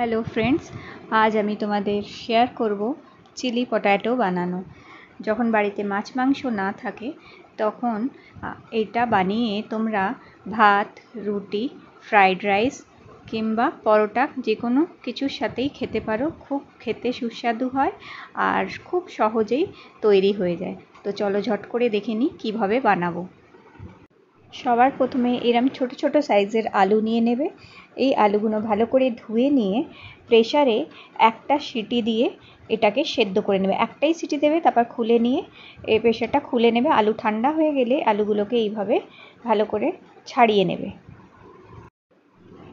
hello friends আজ আমি তোমাদের শেয়ার করব চিলি পটাটো বানানো যখন বাড়িতে মাছ মাংস না থাকে তখন এটা বানিয়ে তোমরা ভাত রুটি ফ্রাইড রাইস কিংবা পরোটা যে কোনো কিছুর সাথেই খেতে পারো খুব খেতে সুস্বাদু হয় আর খুব সহজেই তৈরি হয়ে যায় তো চলো ঝট করে দেখে নিই কীভাবে বানাবো সবার প্রথমে এরম ছোট ছোট সাইজের আলু নিয়ে নেবে এই আলুগুলো ভালো করে ধুয়ে নিয়ে প্রেশারে একটা সিটি দিয়ে এটাকে সেদ্ধ করে নেবে একটাই সিটি দেবে তারপর খুলে নিয়ে এই প্রেশারটা খুলে নেবে আলু ঠান্ডা হয়ে গেলে আলুগুলোকে এইভাবে ভালো করে ছাড়িয়ে নেবে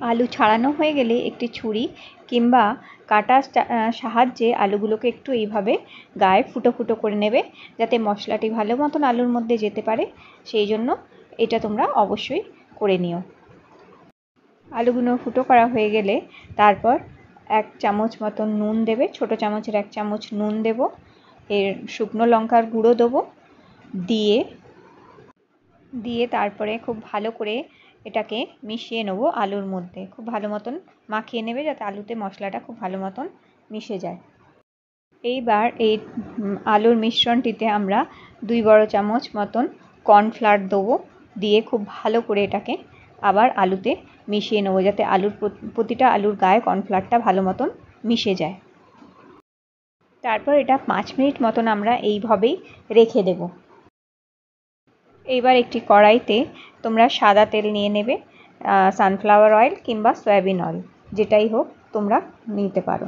আলু ছাড়ানো হয়ে গেলে একটি ছুরি কিংবা কাটার সাহায্যে আলুগুলোকে একটু এইভাবে গায়ে ফুটো ফুটো করে নেবে যাতে মশলাটি ভালো মতন আলুর মধ্যে যেতে পারে সেই জন্য এটা তোমরা অবশ্যই করে নিও আলুগুলো ফুটো করা হয়ে গেলে তারপর এক চামচ মতন নুন দেবে ছোট চামচের এক চামচ নুন দেব এর শুকনো লঙ্কার গুঁড়ো দেবো দিয়ে দিয়ে তারপরে খুব ভালো করে এটাকে মিশিয়ে নেব আলুর মধ্যে খুব ভালো মতন মাখিয়ে নেবে যাতে আলুতে মশলাটা খুব ভালো মতন মিশে যায় এইবার এই আলুর মিশ্রণটিতে আমরা দুই বড় চামচ মতন কর্নফ্লাওয়ার দেবো দিয়ে খুব ভালো করে এটাকে আবার আলুতে মিশিয়ে নেবো যাতে আলুর প্রতিটা আলুর গায়ে কর্নফ্লাওয়ারটা ভালো মতন মিশে যায় তারপর এটা পাঁচ মিনিট মতন আমরা এইভাবেই রেখে দেব এইবার একটি কড়াইতে তোমরা সাদা তেল নিয়ে নেবে সানফ্লাওয়ার অয়েল কিংবা সয়াবিন অয়েল যেটাই হোক তোমরা নিতে পারো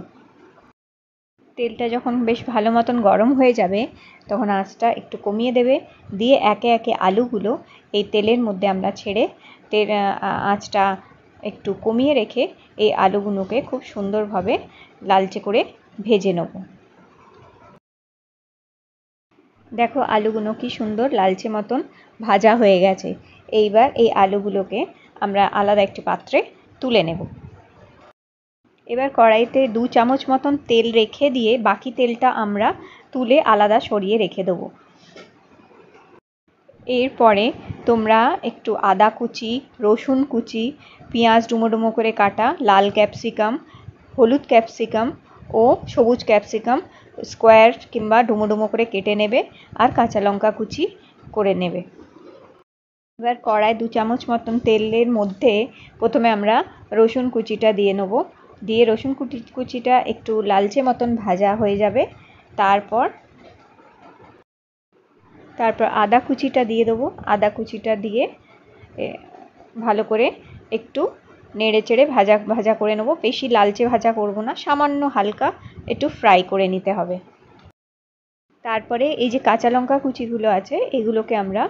তেলটা যখন বেশ ভালো মতন গরম হয়ে যাবে তখন আঁচটা একটু কমিয়ে দেবে দিয়ে একে একে আলুগুলো এই তেলের মধ্যে আমরা ছেড়ে তেল আঁচটা একটু কমিয়ে রেখে এই আলুগুলোকে খুব সুন্দরভাবে লালচে করে ভেজে নেব দেখো আলুগুলো কি সুন্দর লালচে মতন ভাজা হয়ে গেছে এইবার এই আলুগুলোকে আমরা আলাদা একটি পাত্রে তুলে নেব এবার কড়াইতে দু চামচ মতন তেল রেখে দিয়ে বাকি তেলটা আমরা তুলে আলাদা সরিয়ে রেখে দেবো এরপরে তোমরা একটু আদা কুচি রসুন কুচি পেঁয়াজ ডুমো ডুমো করে কাটা লাল ক্যাপসিকাম হলুদ ক্যাপসিকাম ও সবুজ ক্যাপসিকাম স্কোয়ার কিংবা ডুমো ডুমো করে কেটে নেবে আর কাঁচা লঙ্কা কুচি করে নেবে এবার কড়াই দু চামচ মতন তেলের মধ্যে প্রথমে আমরা রসুন কুচিটা দিয়ে নেবো দিয়ে রসুন কুটি কুচিটা একটু লালচে মতন ভাজা হয়ে যাবে তারপর তারপর আদা কুচিটা দিয়ে দেবো আদা কুচিটা দিয়ে ভালো করে একটু নেড়ে চেড়ে ভাজা ভাজা করে নেবো বেশি লালচে ভাজা করব না সামান্য হালকা একটু ফ্রাই করে নিতে হবে তারপরে এই যে কাঁচা লঙ্কা কুচিগুলো আছে এগুলোকে আমরা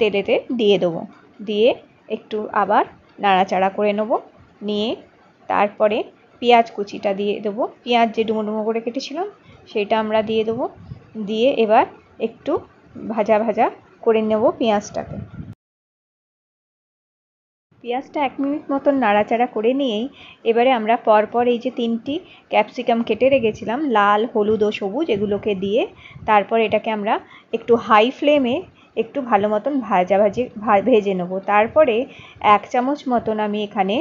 তেলেতে দিয়ে দেবো দিয়ে একটু আবার নাড়াচাড়া করে নেবো নিয়ে তারপরে পেঁয়াজ কুচিটা দিয়ে দেবো পেঁয়াজ যে ডুমো ডুমো করে কেটেছিলাম সেটা আমরা দিয়ে দেবো দিয়ে এবার একটু ভাজা ভাজা করে নেব পেঁয়াজটাকে পেঁয়াজটা এক মিনিট মতন নাড়াচাড়া করে নিয়েই এবারে আমরা পরপর এই যে তিনটি ক্যাপসিকাম কেটে রেখেছিলাম লাল হলুদ ও সবুজ এগুলোকে দিয়ে তারপর এটাকে আমরা একটু হাই ফ্লেমে একটু ভালো মতন ভাজা ভাজি ভেজে নেবো তারপরে এক চামচ মতন আমি এখানে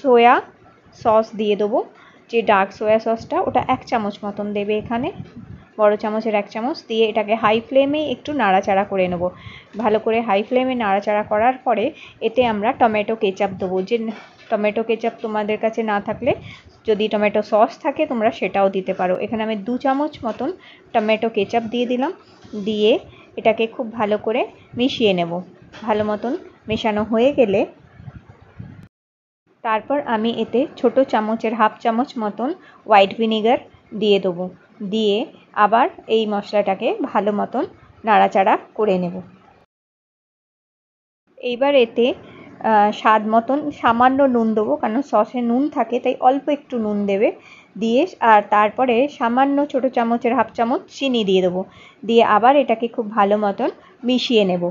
সোয়া সস দিয়ে দেবো যে ডার্ক সোয়া সসটা ওটা এক চামচ মতন দেবে এখানে বড় চামচের এক চামচ দিয়ে এটাকে হাই ফ্লেমে একটু নাড়াচাড়া করে নেব ভালো করে হাই ফ্লেমে নাড়াচাড়া করার পরে এতে আমরা টমেটো কেচাপ দেবো যে টমেটো কেচাপ তোমাদের কাছে না থাকলে যদি টমেটো সস থাকে তোমরা সেটাও দিতে পারো এখানে আমি দু চামচ মতন টমেটো কেচাপ দিয়ে দিলাম দিয়ে এটাকে খুব ভালো করে মিশিয়ে নেব ভালো মতন মেশানো হয়ে গেলে তারপর আমি এতে ছোটো চামচের হাফ চামচ মতন হোয়াইট ভিনিগার দিয়ে দেবো দিয়ে আবার এই মশলাটাকে ভালো মতন নাড়াচাড়া করে নেব এইবার এতে স্বাদ মতন সামান্য নুন দেবো কারণ সসে নুন থাকে তাই অল্প একটু নুন দেবে দিয়ে আর তারপরে সামান্য ছোট চামচের হাফ চামচ চিনি দিয়ে দেবো দিয়ে আবার এটাকে খুব ভালো মতন মিশিয়ে নেব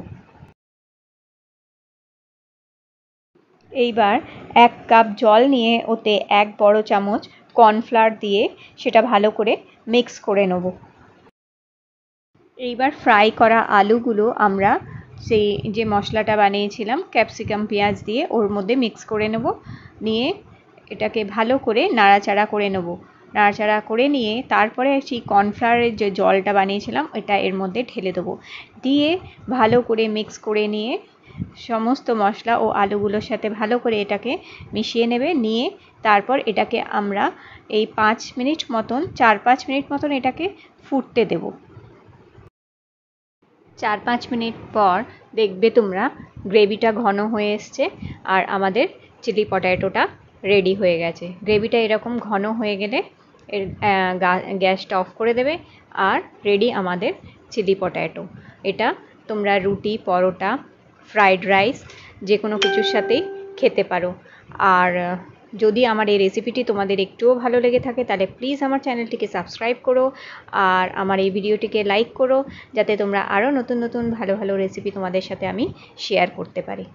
এইবার এক কাপ জল নিয়ে ওতে এক বড় চামচ কর্নফ্লাওয়ার দিয়ে সেটা ভালো করে মিক্স করে নেব এইবার ফ্রাই করা আলুগুলো আমরা সেই যে মশলাটা বানিয়েছিলাম ক্যাপসিকাম পেঁয়াজ দিয়ে ওর মধ্যে মিক্স করে নেব নিয়ে এটাকে ভালো করে নাড়াচাড়া করে নেব নাড়াচাড়া করে নিয়ে তারপরে সেই কর্নফ্লাওয়ারের যে জলটা বানিয়েছিলাম এটা এর মধ্যে ঢেলে দেবো দিয়ে ভালো করে মিক্স করে নিয়ে সমস্ত মশলা ও আলুগুলোর সাথে ভালো করে এটাকে মিশিয়ে নেবে নিয়ে তারপর এটাকে আমরা এই পাঁচ মিনিট মতন চার পাঁচ মিনিট মতন এটাকে ফুটতে দেব চার পাঁচ মিনিট পর দেখবে তোমরা গ্রেভিটা ঘন হয়ে এসছে আর আমাদের চিলি পটাটোটা রেডি হয়ে গেছে গ্রেভিটা এরকম ঘন হয়ে গেলে এর গ্যাসটা অফ করে দেবে আর রেডি আমাদের চিলি পটেটো এটা তোমরা রুটি পরোটা ফ্রায়েড রাইস যে কোনো কিছুর সাথেই খেতে পারো আর যদি আমার এই রেসিপিটি তোমাদের একটুও ভালো লেগে থাকে তাহলে প্লিজ আমার চ্যানেলটিকে সাবস্ক্রাইব করো আর আমার এই ভিডিওটিকে লাইক করো যাতে তোমরা আরও নতুন নতুন ভালো ভালো রেসিপি তোমাদের সাথে আমি শেয়ার করতে পারি